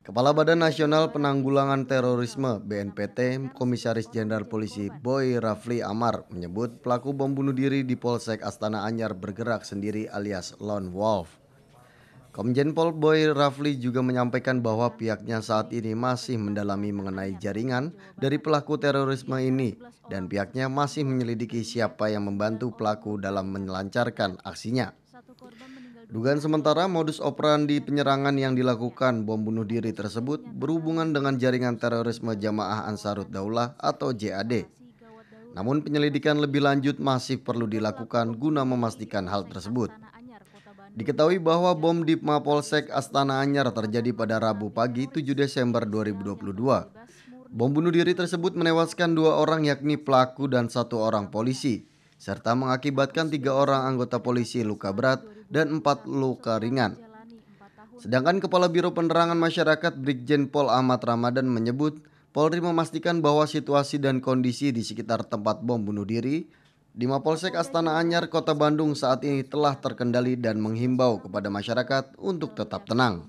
Kepala Badan Nasional Penanggulangan Terorisme BNPT, Komisaris Jenderal Polisi Boy Rafli Amar menyebut pelaku bom bunuh diri di Polsek Astana Anyar bergerak sendiri alias lone wolf. Komjen Pol Boy Rafli juga menyampaikan bahwa pihaknya saat ini masih mendalami mengenai jaringan dari pelaku terorisme ini dan pihaknya masih menyelidiki siapa yang membantu pelaku dalam melancarkan aksinya. Dugaan sementara modus operandi penyerangan yang dilakukan bom bunuh diri tersebut berhubungan dengan jaringan terorisme Jamaah Ansarut Daulah atau JAD. Namun penyelidikan lebih lanjut masih perlu dilakukan guna memastikan hal tersebut. Diketahui bahwa bom di Mapolsek Astana Anyar terjadi pada Rabu pagi 7 Desember 2022. Bom bunuh diri tersebut menewaskan dua orang yakni pelaku dan satu orang polisi, serta mengakibatkan tiga orang anggota polisi luka berat dan empat luka ringan. Sedangkan Kepala Biro Penerangan Masyarakat Brigjen Pol Ahmad Ramadan menyebut, Polri memastikan bahwa situasi dan kondisi di sekitar tempat bom bunuh diri di Mapolsek Astana Anyar, Kota Bandung saat ini telah terkendali dan menghimbau kepada masyarakat untuk tetap tenang.